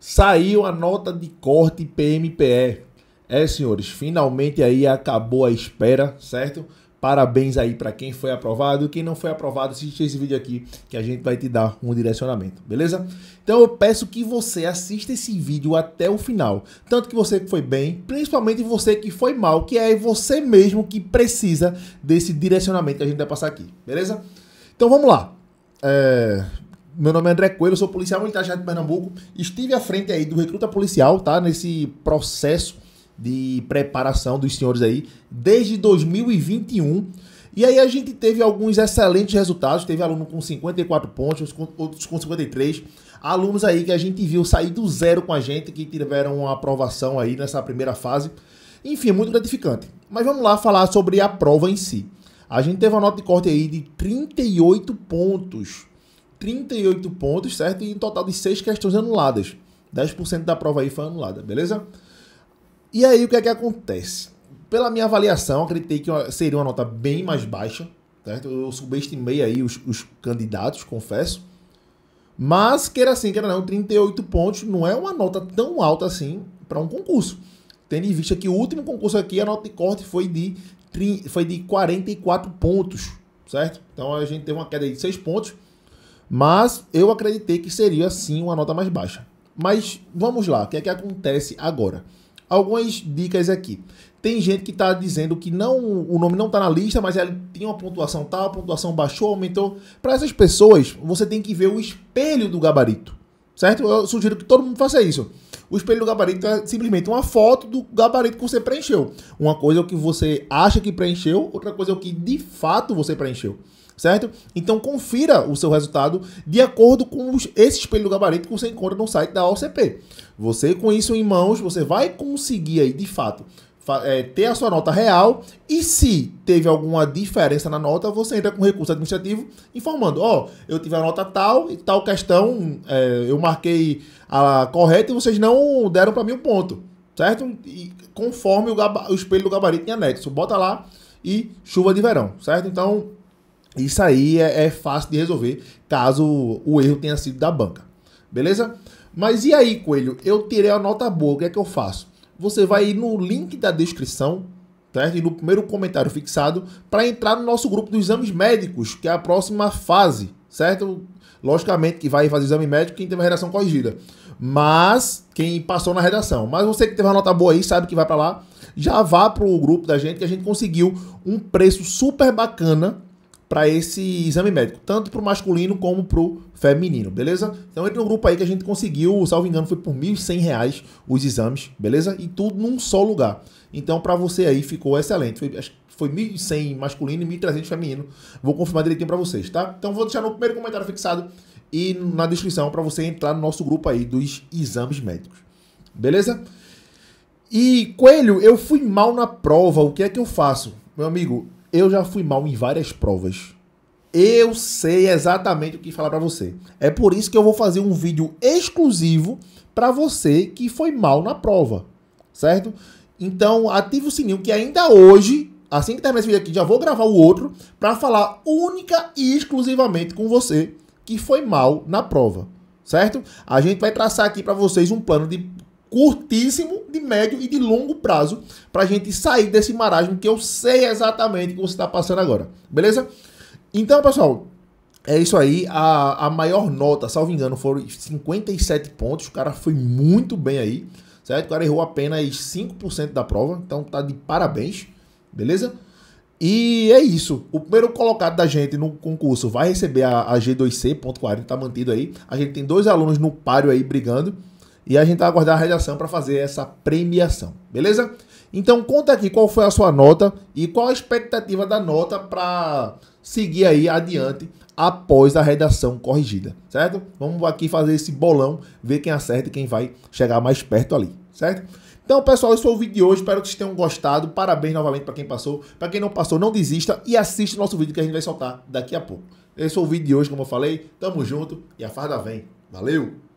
Saiu a nota de corte PMPE. É, senhores, finalmente aí acabou a espera, certo? Parabéns aí para quem foi aprovado. Quem não foi aprovado, assiste esse vídeo aqui que a gente vai te dar um direcionamento, beleza? Então eu peço que você assista esse vídeo até o final. Tanto que você que foi bem, principalmente você que foi mal, que é você mesmo que precisa desse direcionamento que a gente vai passar aqui, beleza? Então vamos lá. É, meu nome é André Coelho, sou policial militar já de Pernambuco. Estive à frente aí do recruta policial, tá? Nesse processo de preparação dos senhores aí, desde 2021. E aí a gente teve alguns excelentes resultados. Teve aluno com 54 pontos, outros com 53. Alunos aí que a gente viu sair do zero com a gente, que tiveram uma aprovação aí nessa primeira fase. Enfim, é muito gratificante. Mas vamos lá falar sobre a prova em si. A gente teve uma nota de corte aí de 38 pontos. 38 pontos, certo? E um total de 6 questões anuladas. 10% da prova aí foi anulada, beleza? E aí o que é que acontece? Pela minha avaliação, acreditei que seria uma nota bem mais baixa, certo? Eu subestimei aí os, os candidatos, confesso. Mas, queira assim, queira não, 38 pontos não é uma nota tão alta assim para um concurso. Tendo em vista que o último concurso aqui, a nota de corte foi de, foi de 44 pontos, certo? Então a gente teve uma queda de 6 pontos. Mas eu acreditei que seria sim uma nota mais baixa. Mas vamos lá, o que é que acontece agora? Algumas dicas aqui. Tem gente que está dizendo que não, o nome não está na lista, mas ele tinha uma pontuação tal, a pontuação baixou, aumentou. Para essas pessoas, você tem que ver o espelho do gabarito, certo? Eu sugiro que todo mundo faça isso. O espelho do gabarito é simplesmente uma foto do gabarito que você preencheu. Uma coisa é o que você acha que preencheu, outra coisa é o que de fato você preencheu certo? Então confira o seu resultado de acordo com esse espelho do gabarito que você encontra no site da OCP. Você com isso em mãos, você vai conseguir aí de fato é, ter a sua nota real e se teve alguma diferença na nota, você entra com recurso administrativo informando, ó, oh, eu tive a nota tal e tal questão, é, eu marquei a correta e vocês não deram para mim o um ponto, certo? E conforme o, o espelho do gabarito em anexo, bota lá e chuva de verão, certo? Então, isso aí é, é fácil de resolver caso o erro tenha sido da banca. Beleza? Mas e aí, Coelho? Eu tirei a nota boa, o que é que eu faço? Você vai no link da descrição, certo? Tá? E no primeiro comentário fixado, para entrar no nosso grupo dos exames médicos, que é a próxima fase, certo? Logicamente que vai fazer exame médico quem teve a redação corrigida. Mas quem passou na redação. Mas você que teve uma nota boa aí, sabe que vai para lá. Já vá para o grupo da gente, que a gente conseguiu um preço super bacana para esse exame médico, tanto para o masculino como para o feminino, beleza? Então entra no grupo aí que a gente conseguiu, salvo engano, foi por R$ 1.100 os exames, beleza? E tudo num só lugar. Então para você aí ficou excelente. Foi, foi 1.100 masculino e 1.300 feminino. Vou confirmar direitinho para vocês, tá? Então vou deixar no primeiro comentário fixado e na descrição para você entrar no nosso grupo aí dos exames médicos. Beleza? E Coelho, eu fui mal na prova, o que é que eu faço? Meu amigo, eu já fui mal em várias provas. Eu sei exatamente o que falar para você. É por isso que eu vou fazer um vídeo exclusivo para você que foi mal na prova, certo? Então, ative o sininho que ainda hoje, assim que terminar esse vídeo aqui, já vou gravar o outro para falar única e exclusivamente com você que foi mal na prova, certo? A gente vai traçar aqui para vocês um plano de curtíssimo, de médio e de longo prazo para a gente sair desse marasmo que eu sei exatamente que você está passando agora, beleza? Então, pessoal, é isso aí. A, a maior nota, salvo engano, foram 57 pontos. O cara foi muito bem aí, certo? O cara errou apenas 5% da prova, então tá de parabéns, beleza? E é isso. O primeiro colocado da gente no concurso vai receber a, a G2C.40, tá mantido aí. A gente tem dois alunos no páreo aí brigando e a gente vai aguardar a redação para fazer essa premiação, beleza? Então conta aqui qual foi a sua nota e qual a expectativa da nota para seguir aí adiante após a redação corrigida, certo? Vamos aqui fazer esse bolão, ver quem acerta e quem vai chegar mais perto ali, certo? Então, pessoal, esse foi o vídeo de hoje. Espero que vocês tenham gostado. Parabéns novamente para quem passou. Para quem não passou, não desista e assista o nosso vídeo que a gente vai soltar daqui a pouco. Esse foi o vídeo de hoje, como eu falei. Tamo junto e a farda vem. Valeu!